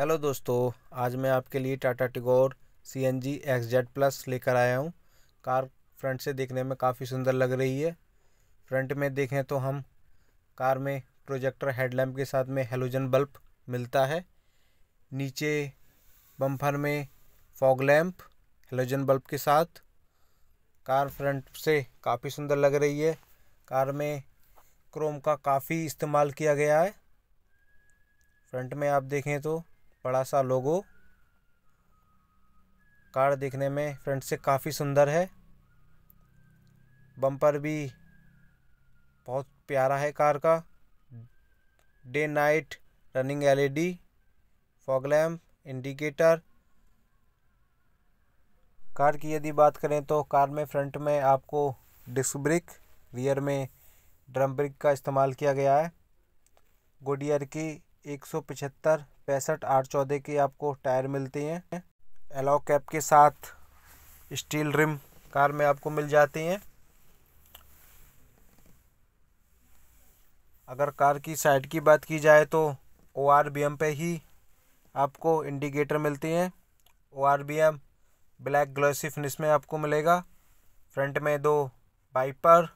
hello दोस्तों आज मैं आपके लिए Tata Tigor C N G X Z plus लेकर आया हूँ कार फ्रंट से देखने में काफ़ी सुंदर लग रही है फ्रंट में देखें तो हम कार में प्रोजेक्टर हेडलैम्प के साथ में हेलोजन बल्ब मिलता है नीचे बम्फर में फॉग लैम्प हेलोजन बल्ब के साथ कार फ्रंट से काफ़ी सुंदर लग रही है कार में क्रोम का काफ़ी इस्तेमाल किया गया है फ्रंट में आप देखें तो बड़ा सा लोगो कार देखने में फ्रंट से काफ़ी सुंदर है बम्पर भी बहुत प्यारा है कार का day night running LED fog lamp indicator car की यदि बात करें तो कार में फ्रंट में आपको डिस्क ब्रिक रियर में ड्रम ब्रिक का इस्तेमाल किया गया है गुडियर की एक सौ पचहत्तर पैंसठ आठ चौदह की आपको टायर मिलती हैं एलाउ कैप के साथ स्टील रिम कार में आपको मिल जाती हैं अगर कार की साइड की बात की जाए तो ओ आर बी एम पे ही आपको इंडिकेटर मिलती हैं O R V M black glossy finish में आपको मिलेगा फ्रंट में दो वाइपर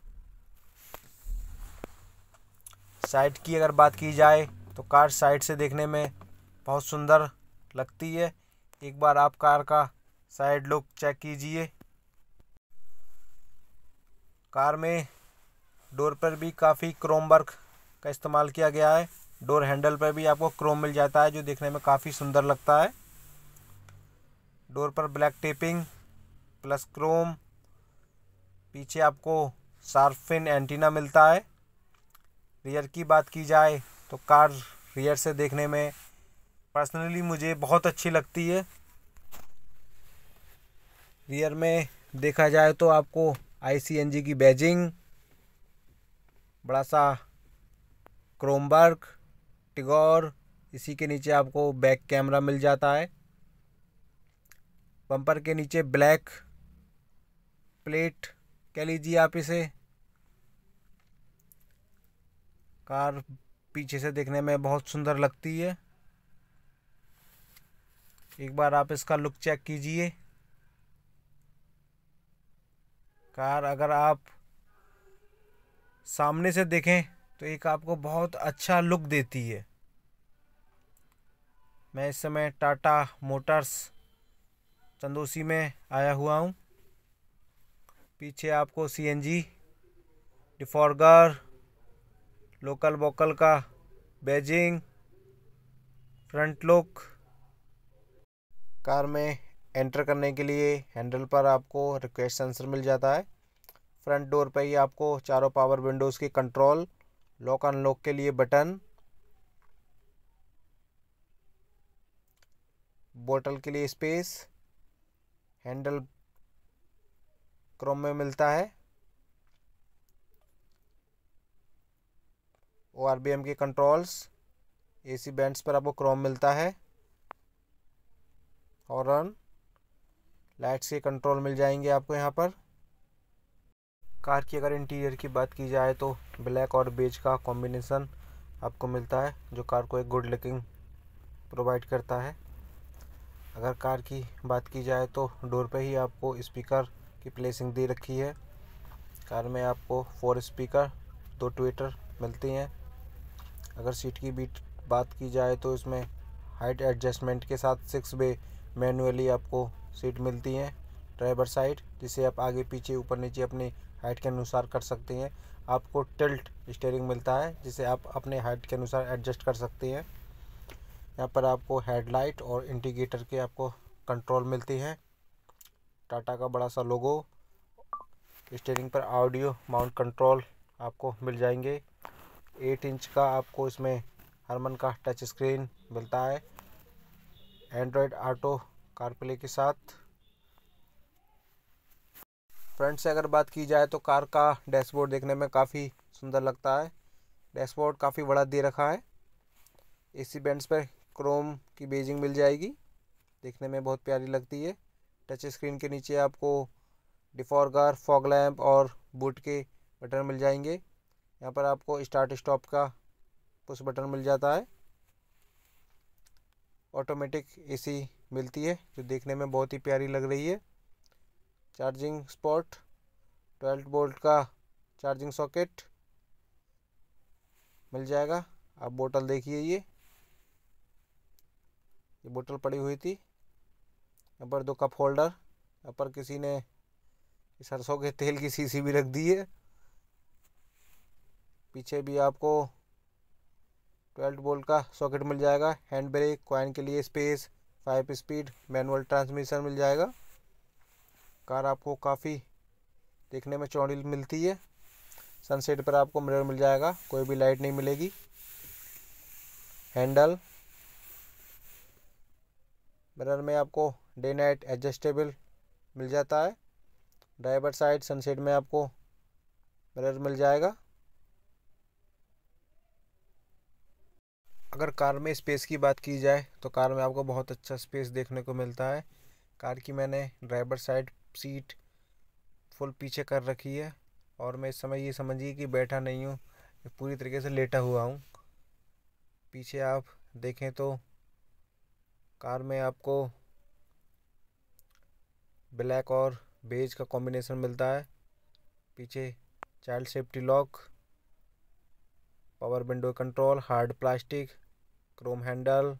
साइड की अगर बात की जाए तो कार साइड से देखने में बहुत सुंदर लगती है एक बार आप कार का साइड लुक चेक कीजिए कार में डोर पर भी काफ़ी क्रोम वर्क का इस्तेमाल किया गया है डोर हैंडल पर भी आपको क्रोम मिल जाता है जो देखने में काफ़ी सुंदर लगता है डोर पर ब्लैक टेपिंग प्लस क्रोम पीछे आपको सार्फिन एंटीना मिलता है रियर की बात की जाए तो कार रियर से देखने में पर्सनली मुझे बहुत अच्छी लगती है रियर में देखा जाए तो आपको आई की बैजिंग बड़ा सा क्रोमबर्ग टिगोर इसी के नीचे आपको बैक कैमरा मिल जाता है बम्पर के नीचे ब्लैक प्लेट कह लीजिए आप इसे कार पीछे से देखने में बहुत सुंदर लगती है एक बार आप इसका लुक चेक कीजिए कार अगर आप सामने से देखें तो एक आपको बहुत अच्छा लुक देती है मैं इस समय टाटा मोटर्स चंदोसी में आया हुआ हूँ पीछे आपको सीएनजी डिफॉर्गर लोकल वोकल का बैजिंग फ्रंट लुक कार में एंटर करने के लिए हैंडल पर आपको रिक्वेस्ट सेंसर मिल जाता है फ्रंट डोर पर ही आपको चारों पावर विंडोज़ की कंट्रोल लॉक अनलॉक के लिए बटन बोतल के लिए स्पेस हैंडल क्रोम में मिलता है ओ के कंट्रोल्स एसी बैंड्स पर आपको क्रोम मिलता है रन लाइट्स के कंट्रोल मिल जाएंगे आपको यहाँ पर कार की अगर इंटीरियर की बात की जाए तो ब्लैक और बेज का कॉम्बिनेसन आपको मिलता है जो कार को एक गुड लुकिंग प्रोवाइड करता है अगर कार की बात की जाए तो डोर पे ही आपको स्पीकर की प्लेसिंग दे रखी है कार में आपको फोर स्पीकर दो ट्विटर मिलती हैं अगर सीट की बीट बात की जाए तो इसमें हाइट एडजस्टमेंट के साथ सिक्स बे मैनुअली आपको सीट मिलती है ड्राइवर साइड जिसे आप आगे पीछे ऊपर नीचे अपनी हाइट के अनुसार कर सकते हैं आपको टिल्ट स्टेयरिंग मिलता है जिसे आप अपने हाइट के अनुसार एडजस्ट कर सकते हैं यहाँ पर आपको हेडलाइट और इंडिकेटर के आपको कंट्रोल मिलती है टाटा का बड़ा सा लोगो स्टेयरिंग पर ऑडियो माउंट कंट्रोल आपको मिल जाएंगे एट इंच का आपको इसमें हरमन का टच स्क्रीन मिलता है एंड्रॉयड ऑटो कारप्ले के साथ फ्रंट से अगर बात की जाए तो कार का डैशबोर्ड देखने में काफ़ी सुंदर लगता है डैशबोर्ड काफ़ी बड़ा दे रखा है एसी बैंड पर क्रोम की बेजिंग मिल जाएगी देखने में बहुत प्यारी लगती है टच स्क्रीन के नीचे आपको डिफॉर्गर फॉग लैम्प और बूट के बटन मिल जाएंगे यहाँ पर आपको स्टार्ट स्टॉप का पुश बटन मिल जाता है ऑटोमेटिक एसी मिलती है जो देखने में बहुत ही प्यारी लग रही है चार्जिंग स्पॉट 12 बोल्ट का चार्जिंग सॉकेट मिल जाएगा आप बोतल देखिए ये ये बोतल पड़ी हुई थी यहाँ पर दो कप होल्डर यहाँ पर किसी ने सरसों के तेल की सीसी भी रख दी है पीछे भी आपको ट्वेल्व बोल्ट का सॉकेट मिल जाएगा हैंड ब्रेक कॉइन के लिए space five speed manual transmission मिल जाएगा कार आपको काफ़ी देखने में चौड़ी मिलती है सनसेट पर आपको मिरर मिल जाएगा कोई भी लाइट नहीं मिलेगी हैंडल मिरर में आपको डे नाइट एडजस्टेबल मिल जाता है ड्राइवर साइड सनसेट में आपको मिरर मिल जाएगा अगर कार में स्पेस की बात की जाए तो कार में आपको बहुत अच्छा स्पेस देखने को मिलता है कार की मैंने ड्राइवर साइड सीट फुल पीछे कर रखी है और मैं इस समय ये समझिए कि बैठा नहीं हूँ पूरी तरीके से लेटा हुआ हूँ पीछे आप देखें तो कार में आपको ब्लैक और बेज का कॉम्बिनेशन मिलता है पीछे child safety lock power window control hard plastic chrome handle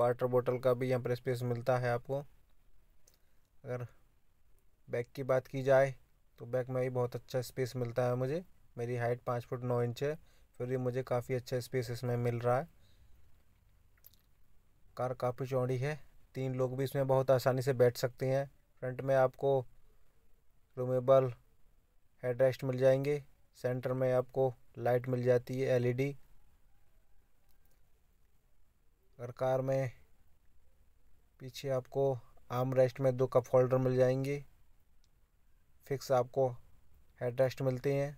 water बोतल का भी यहाँ पर स्पेस मिलता है आपको अगर बैक की बात की जाए तो बैक में भी बहुत अच्छा स्पेस मिलता है मुझे मेरी हाइट पाँच फुट नौ इंच है फिर भी मुझे काफ़ी अच्छा स्पेस इसमें मिल रहा है कार काफ़ी चौड़ी है तीन लोग भी इसमें बहुत आसानी से बैठ सकते हैं फ्रंट में आपको रूमेबल हेडरेस्ट रेस्ट मिल जाएंगे सेंटर में आपको लाइट मिल जाती है एलईडी पर कार में पीछे आपको आर्म रेस्ट में दो कप होल्डर मिल जाएंगे फिक्स आपको हेड रेस्ट मिलते हैं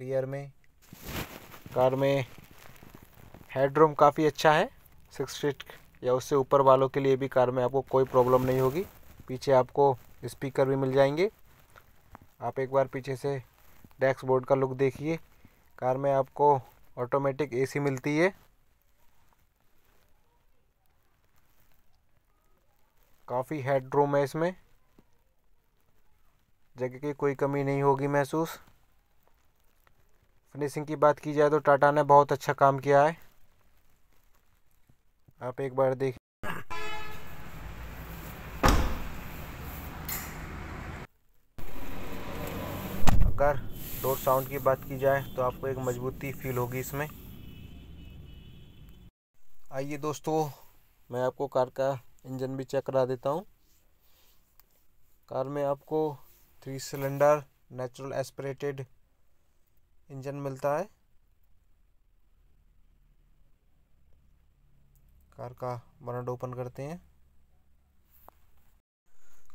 रियर में कार में हेडरूम काफ़ी अच्छा है सिक्स फीट या उससे ऊपर वालों के लिए भी कार में आपको कोई प्रॉब्लम नहीं होगी पीछे आपको स्पीकर भी मिल जाएंगे आप एक बार पीछे से डैक्स बोर्ड का लुक देखिए कार में आपको ऑटोमेटिक एसी मिलती है काफ़ी हेड रूम है इसमें जगह की कोई कमी नहीं होगी महसूस फिनिशिंग की बात की जाए तो टाटा ने बहुत अच्छा काम किया है आप एक बार देख अगर डोर साउंड की बात की जाए तो आपको एक मजबूती फील होगी इसमें आइए दोस्तों मैं आपको कार का इंजन भी चेक करा देता हूँ कार में आपको three cylinder natural aspirated engine मिलता है कार का बनट ओपन करते हैं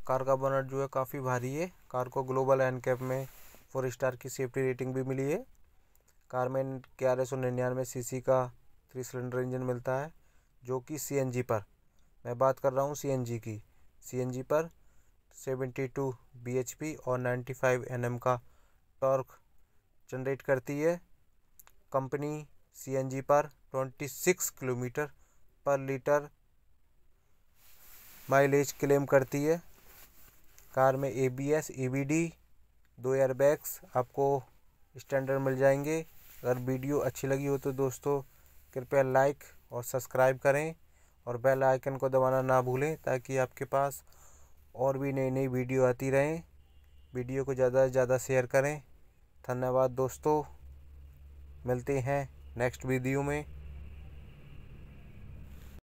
कार का बनट जो है काफ़ी भारी है कार को ग्लोबल एन कैप में फोर स्टार की सेफ्टी रेटिंग भी मिली है कार में ग्यारह सौ निन्यानवे सी का थ्री सिलेंडर इंजन मिलता है जो कि सी पर मैं बात कर रहा हूँ सीएनजी की सीएनजी पर 72 bhp और 95 nm का टॉर्क जनरेट करती है कंपनी सीएनजी पर 26 किलोमीटर पर लीटर माइलेज क्लेम करती है कार में एबीएस, ईबीडी, दो एयरबैग्स आपको स्टैंडर्ड मिल जाएंगे अगर वीडियो अच्छी लगी हो तो दोस्तों कृपया लाइक और सब्सक्राइब करें और बेल आइकन को दबाना ना भूलें ताकि आपके पास और भी नई नई वीडियो आती रहें वीडियो को ज़्यादा से ज़्यादा शेयर करें धन्यवाद दोस्तों मिलते हैं नेक्स्ट वीडियो में